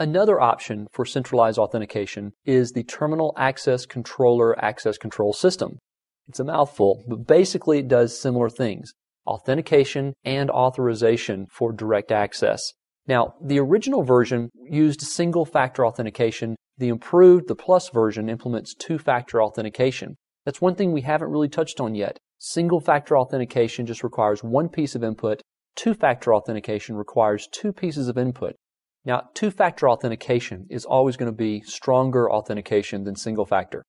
Another option for centralized authentication is the Terminal Access Controller Access Control System. It's a mouthful, but basically it does similar things. Authentication and authorization for direct access. Now, the original version used single factor authentication. The improved, the plus version implements two factor authentication. That's one thing we haven't really touched on yet. Single factor authentication just requires one piece of input. Two factor authentication requires two pieces of input. Now, two factor authentication is always going to be stronger authentication than single factor.